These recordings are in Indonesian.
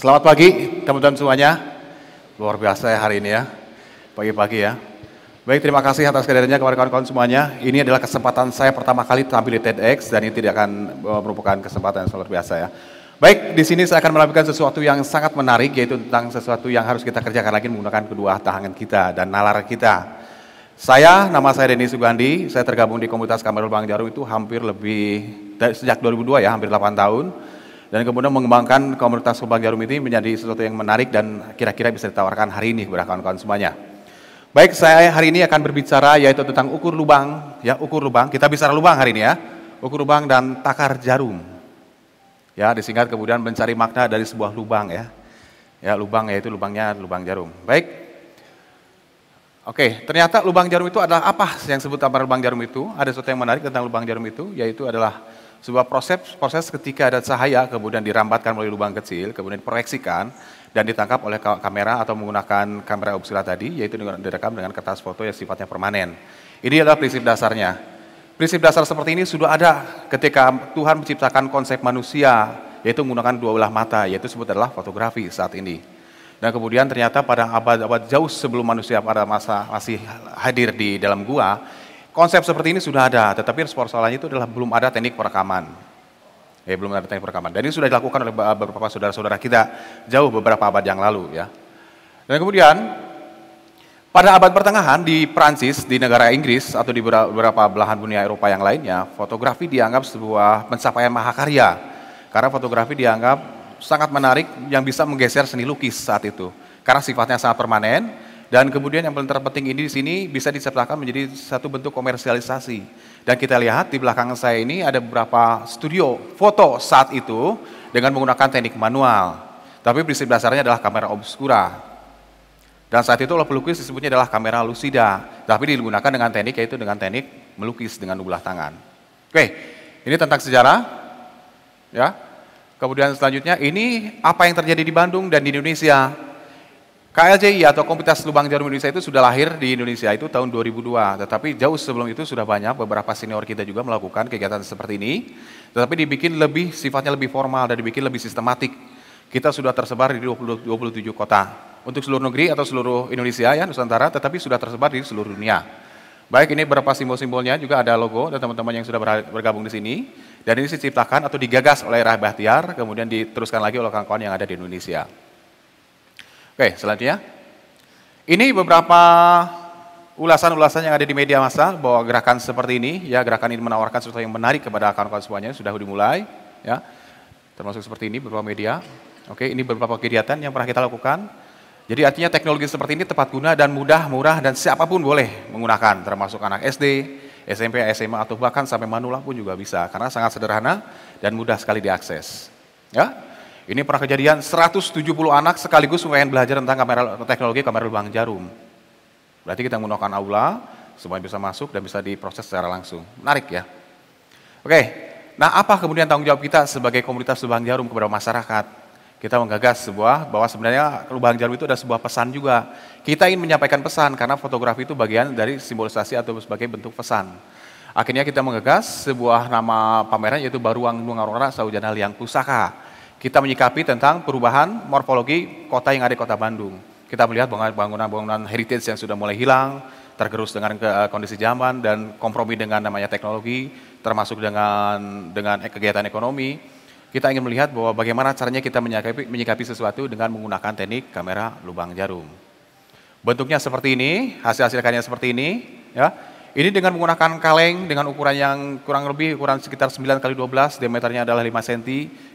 Selamat pagi teman-teman semuanya. Luar biasa ya hari ini ya. Pagi-pagi ya. Baik, terima kasih atas kehadirannya kepada kawan-kawan semuanya. Ini adalah kesempatan saya pertama kali tampil di TEDx dan ini tidak akan eh, merupakan kesempatan yang luar biasa ya. Baik, di sini saya akan melampirkan sesuatu yang sangat menarik yaitu tentang sesuatu yang harus kita kerjakan lagi menggunakan kedua tangan kita dan nalar kita. Saya, nama saya Denny Sugandi, saya tergabung di komunitas Kamarul Bang Jarum itu hampir lebih, sejak 2002 ya, hampir 8 tahun dan kemudian mengembangkan komunitas Kebang Jarum ini menjadi sesuatu yang menarik dan kira-kira bisa ditawarkan hari ini kepada kawan-kawan semuanya. Baik, saya hari ini akan berbicara yaitu tentang ukur lubang, ya ukur lubang. Kita bicara lubang hari ini ya, ukur lubang dan takar jarum. Ya, disingkat kemudian mencari makna dari sebuah lubang ya. Ya, lubang yaitu lubangnya lubang jarum. Baik. Oke, ternyata lubang jarum itu adalah apa yang disebut apa lubang jarum itu? Ada sesuatu yang menarik tentang lubang jarum itu, yaitu adalah sebuah proses proses ketika ada cahaya kemudian dirambatkan melalui lubang kecil, kemudian diproyeksikan dan ditangkap oleh kamera atau menggunakan kamera obscura tadi, yaitu direkam dengan kertas foto yang sifatnya permanen. Ini adalah prinsip dasarnya. Prinsip dasar seperti ini sudah ada ketika Tuhan menciptakan konsep manusia, yaitu menggunakan dua belah mata, yaitu sebut adalah fotografi saat ini. Dan kemudian ternyata pada abad-abad jauh sebelum manusia pada masa masih hadir di dalam gua, Konsep seperti ini sudah ada, tetapi persoalannya itu adalah belum ada teknik perekaman. Eh, belum ada teknik perekaman. Dan ini sudah dilakukan oleh eh, beberapa saudara-saudara kita jauh beberapa abad yang lalu ya. Dan kemudian pada abad pertengahan di Prancis, di negara Inggris atau di beberapa belahan dunia Eropa yang lainnya, fotografi dianggap sebuah pencapaian mahakarya. Karena fotografi dianggap sangat menarik yang bisa menggeser seni lukis saat itu. Karena sifatnya sangat permanen, dan kemudian yang paling terpenting ini di sini bisa diciptakan menjadi satu bentuk komersialisasi. Dan kita lihat di belakang saya ini ada beberapa studio foto saat itu dengan menggunakan teknik manual. Tapi prinsip dasarnya adalah kamera obskura. Dan saat itu oleh pelukis disebutnya adalah kamera lucida, tapi digunakan dengan teknik yaitu dengan teknik melukis dengan ulah tangan. Oke, ini tentang sejarah. Ya. Kemudian selanjutnya ini apa yang terjadi di Bandung dan di Indonesia KLJI atau Komunitas Lubang Jarum Indonesia itu sudah lahir di Indonesia itu tahun 2002. Tetapi jauh sebelum itu sudah banyak beberapa senior kita juga melakukan kegiatan seperti ini. Tetapi dibikin lebih sifatnya lebih formal dan dibikin lebih sistematik. Kita sudah tersebar di 20, 27 kota. Untuk seluruh negeri atau seluruh Indonesia ya Nusantara tetapi sudah tersebar di seluruh dunia. Baik ini beberapa simbol-simbolnya juga ada logo dan teman-teman yang sudah bergabung di sini. Dan ini diciptakan atau digagas oleh Bahtiar, kemudian diteruskan lagi oleh kawan-kawan yang ada di Indonesia. Oke, selanjutnya. Ini beberapa ulasan-ulasan yang ada di media massa bahwa gerakan seperti ini, ya gerakan ini menawarkan sesuatu yang menarik kepada kawan-kawan semuanya, sudah dimulai, ya. Termasuk seperti ini beberapa media. Oke, ini beberapa kegiatan yang pernah kita lakukan. Jadi artinya teknologi seperti ini tepat guna dan mudah, murah dan siapapun boleh menggunakan, termasuk anak SD, SMP, SMA atau bahkan sampai manula pun juga bisa karena sangat sederhana dan mudah sekali diakses. Ya, ini pernah kejadian 170 anak sekaligus pengen belajar tentang kamera teknologi kamera lubang jarum. Berarti kita menggunakan aula, semuanya bisa masuk dan bisa diproses secara langsung. Menarik ya. Oke, nah apa kemudian tanggung jawab kita sebagai komunitas lubang jarum kepada masyarakat? kita menggagas sebuah bahwa sebenarnya lubang jarum itu ada sebuah pesan juga. Kita ingin menyampaikan pesan karena fotografi itu bagian dari simbolisasi atau sebagai bentuk pesan. Akhirnya kita menggagas sebuah nama pameran yaitu Baruang Nungarora Saujana Liang Pusaka kita menyikapi tentang perubahan morfologi kota yang ada di kota Bandung. Kita melihat bangunan-bangunan heritage yang sudah mulai hilang, tergerus dengan eh, kondisi zaman dan kompromi dengan namanya teknologi, termasuk dengan dengan kegiatan ekonomi. Kita ingin melihat bahwa bagaimana caranya kita menyikapi, menyikapi sesuatu dengan menggunakan teknik kamera lubang jarum. Bentuknya seperti ini, hasil-hasilkannya seperti ini, ya. Ini dengan menggunakan kaleng dengan ukuran yang kurang lebih ukuran sekitar 9 kali 12, diameternya adalah 5 cm,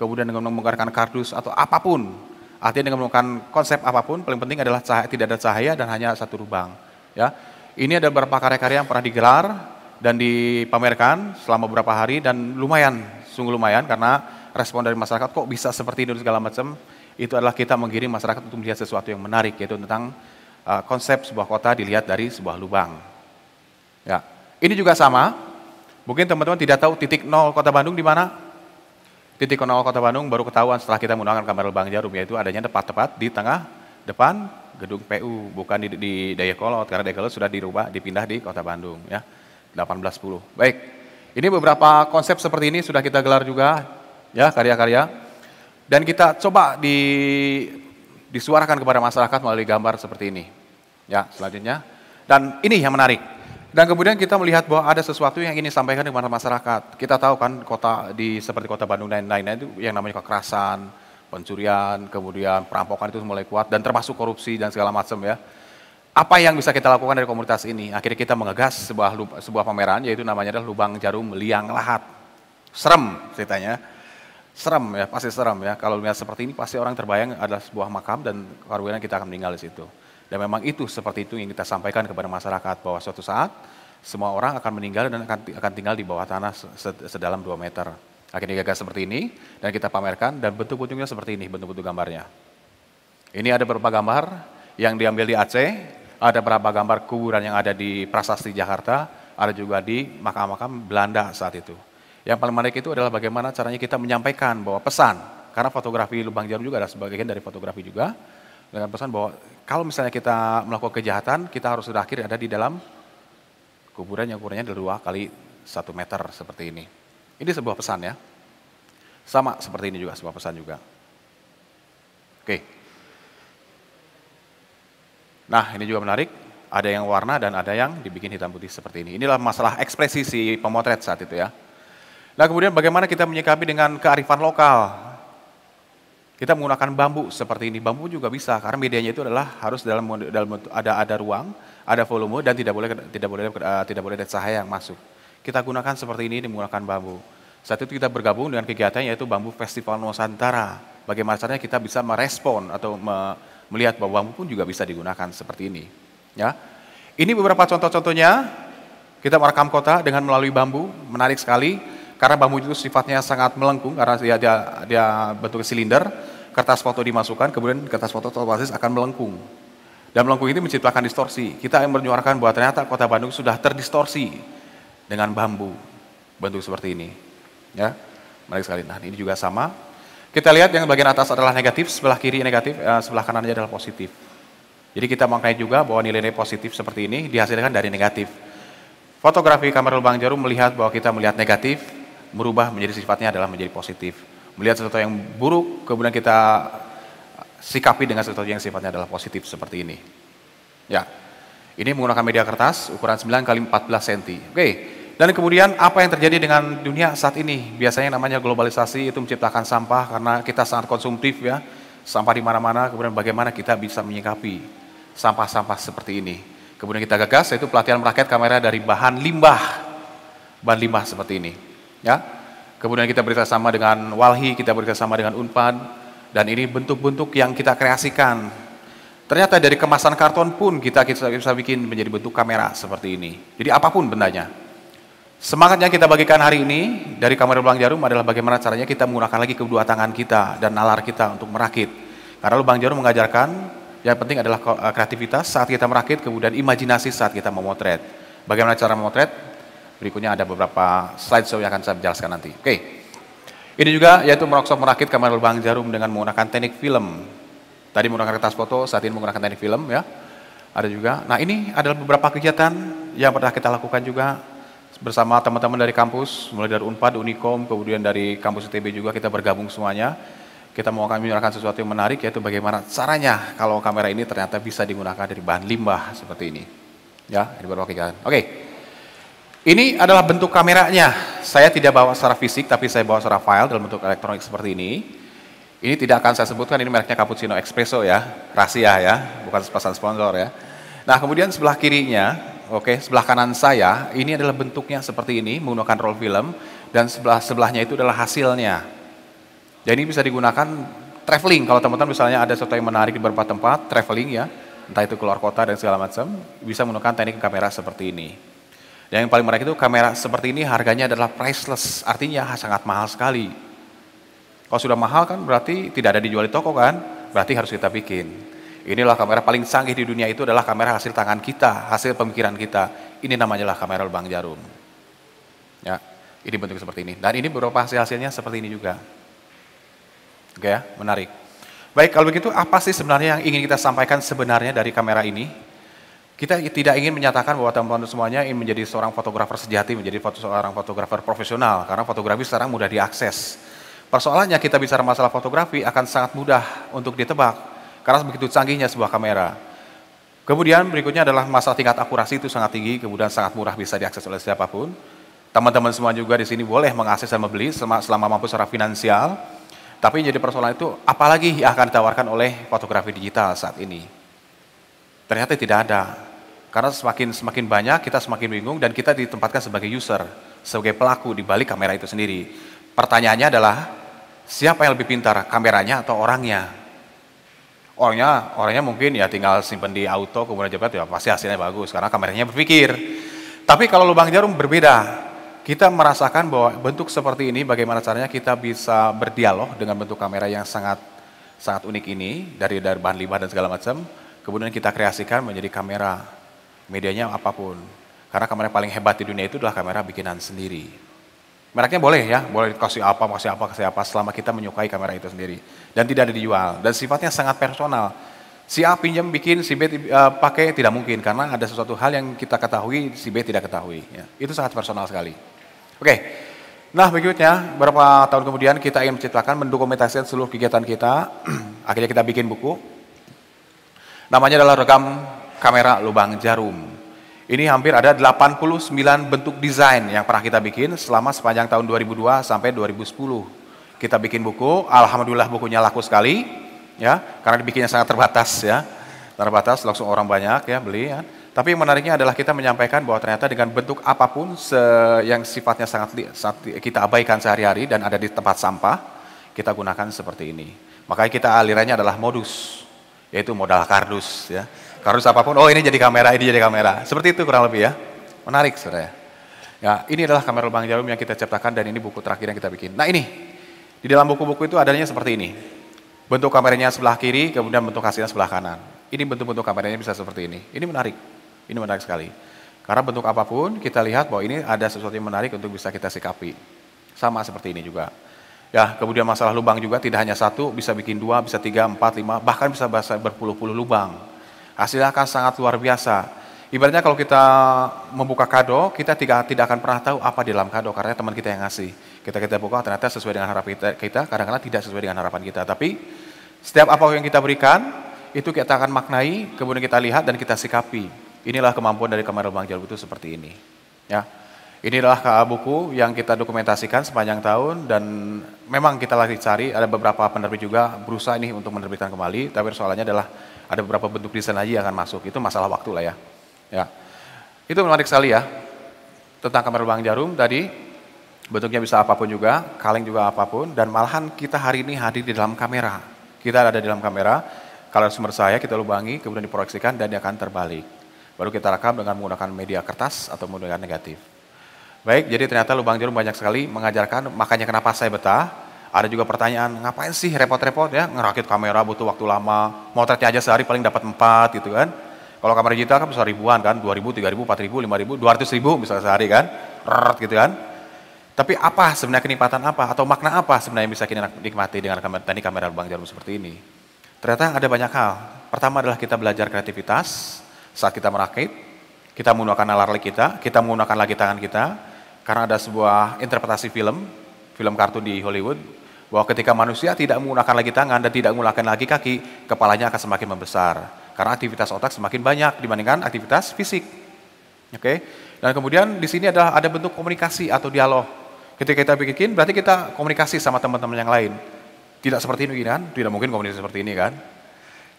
kemudian dengan menggunakan kardus atau apapun. Artinya dengan menggunakan konsep apapun, paling penting adalah cahaya, tidak ada cahaya dan hanya satu lubang. Ya. Ini ada beberapa karya-karya yang pernah digelar dan dipamerkan selama beberapa hari dan lumayan, sungguh lumayan karena respon dari masyarakat kok bisa seperti ini segala macam. Itu adalah kita mengirim masyarakat untuk melihat sesuatu yang menarik yaitu tentang uh, konsep sebuah kota dilihat dari sebuah lubang. Ya. Ini juga sama. Mungkin teman-teman tidak tahu titik nol kota Bandung di mana? Titik nol kota Bandung baru ketahuan setelah kita menggunakan kamera lubang jarum, yaitu adanya tepat-tepat di tengah depan gedung PU, bukan di, di Dayakolot, karena Dayakolot sudah dirubah, dipindah di kota Bandung. ya 1810. Baik, ini beberapa konsep seperti ini sudah kita gelar juga, ya karya-karya. Dan kita coba di, disuarakan kepada masyarakat melalui gambar seperti ini. Ya, selanjutnya. Dan ini yang menarik. Dan kemudian kita melihat bahwa ada sesuatu yang ingin disampaikan kepada masyarakat. Kita tahu kan kota di seperti kota Bandung dan lain lain itu yang namanya kekerasan, pencurian, kemudian perampokan itu mulai kuat dan termasuk korupsi dan segala macam ya. Apa yang bisa kita lakukan dari komunitas ini? Akhirnya kita mengegas sebuah sebuah pameran yaitu namanya adalah Lubang Jarum Liang Lahat. Serem ceritanya serem ya, pasti serem ya. Kalau melihat seperti ini pasti orang terbayang adalah sebuah makam dan karunia kita akan meninggal di situ. Dan memang itu seperti itu yang kita sampaikan kepada masyarakat bahwa suatu saat semua orang akan meninggal dan akan, akan tinggal di bawah tanah sedalam 2 meter. Akhirnya gagal seperti ini dan kita pamerkan dan bentuk-bentuknya seperti ini bentuk-bentuk gambarnya. Ini ada beberapa gambar yang diambil di Aceh, ada beberapa gambar kuburan yang ada di Prasasti Jakarta, ada juga di makam-makam Belanda saat itu. Yang paling menarik itu adalah bagaimana caranya kita menyampaikan bahwa pesan, karena fotografi lubang jarum juga ada sebagian dari fotografi juga, dengan pesan bahwa kalau misalnya kita melakukan kejahatan, kita harus sudah akhir ada di dalam kuburan yang ukurannya dua kali satu meter seperti ini. Ini sebuah pesan ya. Sama seperti ini juga, sebuah pesan juga. Oke. Nah ini juga menarik, ada yang warna dan ada yang dibikin hitam putih seperti ini. Inilah masalah ekspresi si pemotret saat itu ya. Nah kemudian bagaimana kita menyikapi dengan kearifan lokal kita menggunakan bambu seperti ini. Bambu juga bisa karena medianya itu adalah harus dalam dalam ada ada ruang, ada volume dan tidak boleh tidak boleh eh, tidak boleh ada cahaya yang masuk. Kita gunakan seperti ini menggunakan bambu. Saat itu kita bergabung dengan kegiatan yaitu Bambu Festival Nusantara. Bagaimana caranya kita bisa merespon atau me, melihat bahwa bambu pun juga bisa digunakan seperti ini. Ya. Ini beberapa contoh-contohnya. Kita merekam kota dengan melalui bambu, menarik sekali karena bambu itu sifatnya sangat melengkung karena dia dia, dia bentuk silinder kertas foto dimasukkan, kemudian kertas foto otomatis akan melengkung. Dan melengkung ini menciptakan distorsi. Kita yang menyuarakan bahwa ternyata kota Bandung sudah terdistorsi dengan bambu bentuk seperti ini. Ya, menarik sekali. Nah, ini juga sama. Kita lihat yang bagian atas adalah negatif, sebelah kiri negatif, eh, sebelah kanannya adalah positif. Jadi kita maknai juga bahwa nilai-nilai positif seperti ini dihasilkan dari negatif. Fotografi kamera lubang jarum melihat bahwa kita melihat negatif, merubah menjadi sifatnya adalah menjadi positif melihat sesuatu yang buruk, kemudian kita sikapi dengan sesuatu yang sifatnya adalah positif seperti ini. Ya, ini menggunakan media kertas ukuran 9 kali 14 cm. Oke, dan kemudian apa yang terjadi dengan dunia saat ini? Biasanya namanya globalisasi itu menciptakan sampah karena kita sangat konsumtif ya, sampah di mana-mana. Kemudian bagaimana kita bisa menyikapi sampah-sampah seperti ini? Kemudian kita gagas yaitu pelatihan merakyat kamera dari bahan limbah, bahan limbah seperti ini. Ya, Kemudian kita berita sama dengan Walhi, kita berita sama dengan Unpad, dan ini bentuk-bentuk yang kita kreasikan. Ternyata dari kemasan karton pun kita, bisa bikin menjadi bentuk kamera seperti ini. Jadi apapun bendanya. Semangat yang kita bagikan hari ini dari Kamera Lubang Jarum adalah bagaimana caranya kita menggunakan lagi kedua tangan kita dan nalar kita untuk merakit. Karena Lubang Jarum mengajarkan yang penting adalah eh, kreativitas saat kita merakit, kemudian imajinasi saat kita memotret. Bagaimana cara memotret? Berikutnya ada beberapa slide show yang akan saya jelaskan nanti. Oke. Okay. Ini juga yaitu merongsok merakit kamar lubang jarum dengan menggunakan teknik film. Tadi menggunakan kertas foto, saat ini menggunakan teknik film ya. Ada juga. Nah ini adalah beberapa kegiatan yang pernah kita lakukan juga bersama teman-teman dari kampus, mulai dari Unpad, Unikom, kemudian dari kampus ITB juga kita bergabung semuanya. Kita mau akan menyuarakan sesuatu yang menarik yaitu bagaimana caranya kalau kamera ini ternyata bisa digunakan dari bahan limbah seperti ini. Ya, ini beberapa kegiatan. Oke. Okay. Ini adalah bentuk kameranya. Saya tidak bawa secara fisik, tapi saya bawa secara file dalam bentuk elektronik seperti ini. Ini tidak akan saya sebutkan, ini mereknya Cappuccino Espresso ya, rahasia ya, bukan sepasang sponsor ya. Nah kemudian sebelah kirinya, oke, okay, sebelah kanan saya, ini adalah bentuknya seperti ini, menggunakan roll film, dan sebelah sebelahnya itu adalah hasilnya. Jadi ini bisa digunakan traveling, kalau teman-teman misalnya ada sesuatu yang menarik di beberapa tempat, traveling ya, entah itu keluar kota dan segala macam, bisa menggunakan teknik kamera seperti ini. Dan yang paling menarik itu kamera seperti ini harganya adalah priceless, artinya sangat mahal sekali. Kalau sudah mahal kan berarti tidak ada dijual di toko kan, berarti harus kita bikin. Inilah kamera paling canggih di dunia itu adalah kamera hasil tangan kita, hasil pemikiran kita. Ini namanya lah kamera lubang Jarum. Ya, ini bentuknya seperti ini. Dan ini beberapa hasil-hasilnya seperti ini juga. Oke ya, menarik. Baik, kalau begitu apa sih sebenarnya yang ingin kita sampaikan sebenarnya dari kamera ini? Kita tidak ingin menyatakan bahwa teman-teman semuanya ingin menjadi seorang fotografer sejati, menjadi foto, seorang fotografer profesional, karena fotografi sekarang mudah diakses. Persoalannya kita bicara masalah fotografi akan sangat mudah untuk ditebak, karena begitu canggihnya sebuah kamera. Kemudian berikutnya adalah masalah tingkat akurasi itu sangat tinggi, kemudian sangat murah bisa diakses oleh siapapun. Teman-teman semua juga di sini boleh mengakses dan membeli selama mampu secara finansial. Tapi jadi persoalan itu apalagi yang akan ditawarkan oleh fotografi digital saat ini. Ternyata tidak ada. Karena semakin semakin banyak kita semakin bingung dan kita ditempatkan sebagai user, sebagai pelaku di balik kamera itu sendiri. Pertanyaannya adalah siapa yang lebih pintar, kameranya atau orangnya? Orangnya, orangnya mungkin ya tinggal simpen di auto kemudian jepret ya pasti hasilnya bagus karena kameranya berpikir. Tapi kalau lubang jarum berbeda. Kita merasakan bahwa bentuk seperti ini bagaimana caranya kita bisa berdialog dengan bentuk kamera yang sangat sangat unik ini dari dari bahan limbah dan segala macam. Kemudian kita kreasikan menjadi kamera medianya apapun. Karena kamera yang paling hebat di dunia itu adalah kamera bikinan sendiri. Mereknya boleh ya, boleh kasih apa, kasih apa, kasih apa, selama kita menyukai kamera itu sendiri. Dan tidak ada dijual, dan sifatnya sangat personal. Si A pinjam bikin, si B uh, pakai tidak mungkin, karena ada sesuatu hal yang kita ketahui, si B tidak ketahui. Ya. Itu sangat personal sekali. Oke, okay. Nah berikutnya, beberapa tahun kemudian kita ingin menciptakan, mendokumentasikan seluruh kegiatan kita. Akhirnya kita bikin buku. Namanya adalah Rekam kamera lubang jarum. Ini hampir ada 89 bentuk desain yang pernah kita bikin selama sepanjang tahun 2002 sampai 2010. Kita bikin buku, alhamdulillah bukunya laku sekali, ya, karena dibikinnya sangat terbatas ya, terbatas langsung orang banyak ya beli. Ya. Tapi yang menariknya adalah kita menyampaikan bahwa ternyata dengan bentuk apapun yang sifatnya sangat, sangat kita abaikan sehari-hari dan ada di tempat sampah, kita gunakan seperti ini. Makanya kita alirannya adalah modus, yaitu modal kardus ya harus apapun, oh ini jadi kamera, ini jadi kamera. Seperti itu kurang lebih ya. Menarik sebenarnya. Ya, ini adalah kamera lubang jarum yang kita ciptakan dan ini buku terakhir yang kita bikin. Nah ini, di dalam buku-buku itu adanya seperti ini. Bentuk kameranya sebelah kiri, kemudian bentuk hasilnya sebelah kanan. Ini bentuk-bentuk kameranya bisa seperti ini. Ini menarik, ini menarik sekali. Karena bentuk apapun kita lihat bahwa ini ada sesuatu yang menarik untuk bisa kita sikapi. Sama seperti ini juga. Ya, kemudian masalah lubang juga tidak hanya satu, bisa bikin dua, bisa tiga, empat, lima, bahkan bisa berpuluh-puluh lubang. Hasilnya akan sangat luar biasa. Ibaratnya kalau kita membuka kado, kita tidak tidak akan pernah tahu apa di dalam kado karena teman kita yang ngasih. Kita kita buka ternyata sesuai dengan harapan kita, kadang-kadang tidak sesuai dengan harapan kita. Tapi setiap apa yang kita berikan itu kita akan maknai, kemudian kita lihat dan kita sikapi. Inilah kemampuan dari kamar Bang Jalbu itu seperti ini. Ya. Inilah KA uh, buku yang kita dokumentasikan sepanjang tahun dan memang kita lagi cari ada beberapa penerbit juga berusaha ini untuk menerbitkan kembali tapi soalnya adalah ada beberapa bentuk desain lagi yang akan masuk. Itu masalah waktu lah ya. ya. Itu menarik sekali ya. Tentang kamar lubang jarum tadi, bentuknya bisa apapun juga, kaleng juga apapun, dan malahan kita hari ini hadir di dalam kamera. Kita ada di dalam kamera, kalau sumber saya kita lubangi, kemudian diproyeksikan dan dia akan terbalik. Baru kita rekam dengan menggunakan media kertas atau menggunakan negatif. Baik, jadi ternyata lubang jarum banyak sekali mengajarkan, makanya kenapa saya betah, ada juga pertanyaan, ngapain sih repot-repot ya ngerakit kamera butuh waktu lama, motretnya aja sehari paling dapat empat gitu kan. Kalau kamera digital kan bisa ribuan kan, dua ribu, tiga ribu, empat ribu lima ribu, ribu dua ratus bisa sehari kan, Rrrt, gitu kan. Tapi apa sebenarnya kenikmatan apa atau makna apa sebenarnya yang bisa kita nikmati dengan teknik kamera lubang jarum seperti ini? Ternyata ada banyak hal. Pertama adalah kita belajar kreativitas saat kita merakit, kita menggunakan nalar kita, kita menggunakan lagi tangan kita, karena ada sebuah interpretasi film, film kartun di Hollywood, bahwa ketika manusia tidak menggunakan lagi tangan dan tidak menggunakan lagi kaki, kepalanya akan semakin membesar karena aktivitas otak semakin banyak dibandingkan aktivitas fisik. Oke. Okay? Dan kemudian di sini adalah ada bentuk komunikasi atau dialog. Ketika kita bikin berarti kita komunikasi sama teman-teman yang lain. Tidak seperti ini kan? Tidak mungkin komunikasi seperti ini kan?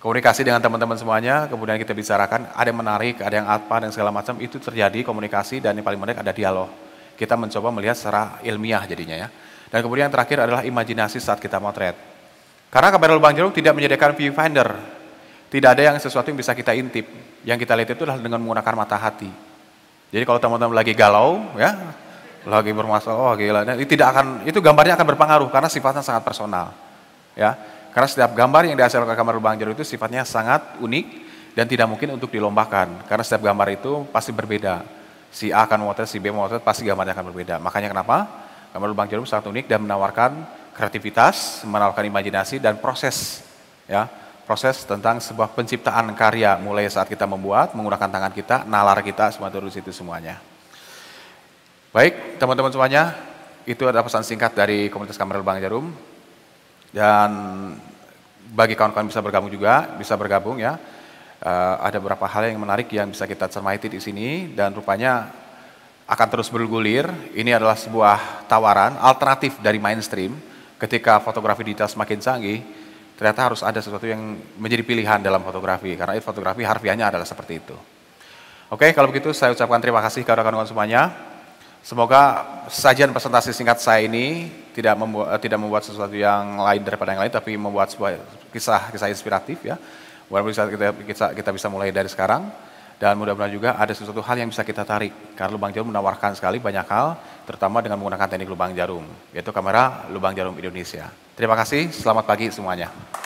Komunikasi dengan teman-teman semuanya, kemudian kita bicarakan ada yang menarik, ada yang apa dan segala macam itu terjadi komunikasi dan yang paling menarik ada dialog. Kita mencoba melihat secara ilmiah jadinya ya. Dan kemudian yang terakhir adalah imajinasi saat kita motret. Karena kamera lubang jarum tidak menyediakan viewfinder. Tidak ada yang sesuatu yang bisa kita intip. Yang kita lihat itu adalah dengan menggunakan mata hati. Jadi kalau teman-teman lagi galau, ya, lagi bermasalah, oh gila, nah, ini tidak akan, itu gambarnya akan berpengaruh karena sifatnya sangat personal. Ya, karena setiap gambar yang dihasilkan kamera lubang jarum itu sifatnya sangat unik dan tidak mungkin untuk dilombakan karena setiap gambar itu pasti berbeda. Si A akan memotret, si B memotret, pasti gambarnya akan berbeda. Makanya kenapa? Kamar lubang jarum sangat unik dan menawarkan kreativitas, menawarkan imajinasi dan proses ya proses tentang sebuah penciptaan karya mulai saat kita membuat menggunakan tangan kita, nalar kita, semua terus itu semuanya. Baik, teman-teman semuanya, itu adalah pesan singkat dari komunitas Kamar Lubang Jarum. Dan bagi kawan-kawan bisa bergabung juga, bisa bergabung ya. Uh, ada beberapa hal yang menarik yang bisa kita cermati di sini dan rupanya akan terus bergulir. Ini adalah sebuah tawaran alternatif dari mainstream. Ketika fotografi digital semakin canggih, ternyata harus ada sesuatu yang menjadi pilihan dalam fotografi. Karena itu fotografi harfiahnya adalah seperti itu. Oke, kalau begitu saya ucapkan terima kasih kepada kawan-kawan semuanya. Semoga sajian presentasi singkat saya ini tidak membuat, eh, tidak membuat sesuatu yang lain daripada yang lain, tapi membuat sebuah kisah-kisah inspiratif ya. Walaupun kita, kita, kita bisa mulai dari sekarang dan mudah-mudahan juga ada sesuatu hal yang bisa kita tarik karena lubang jarum menawarkan sekali banyak hal terutama dengan menggunakan teknik lubang jarum yaitu kamera lubang jarum Indonesia. Terima kasih, selamat pagi semuanya.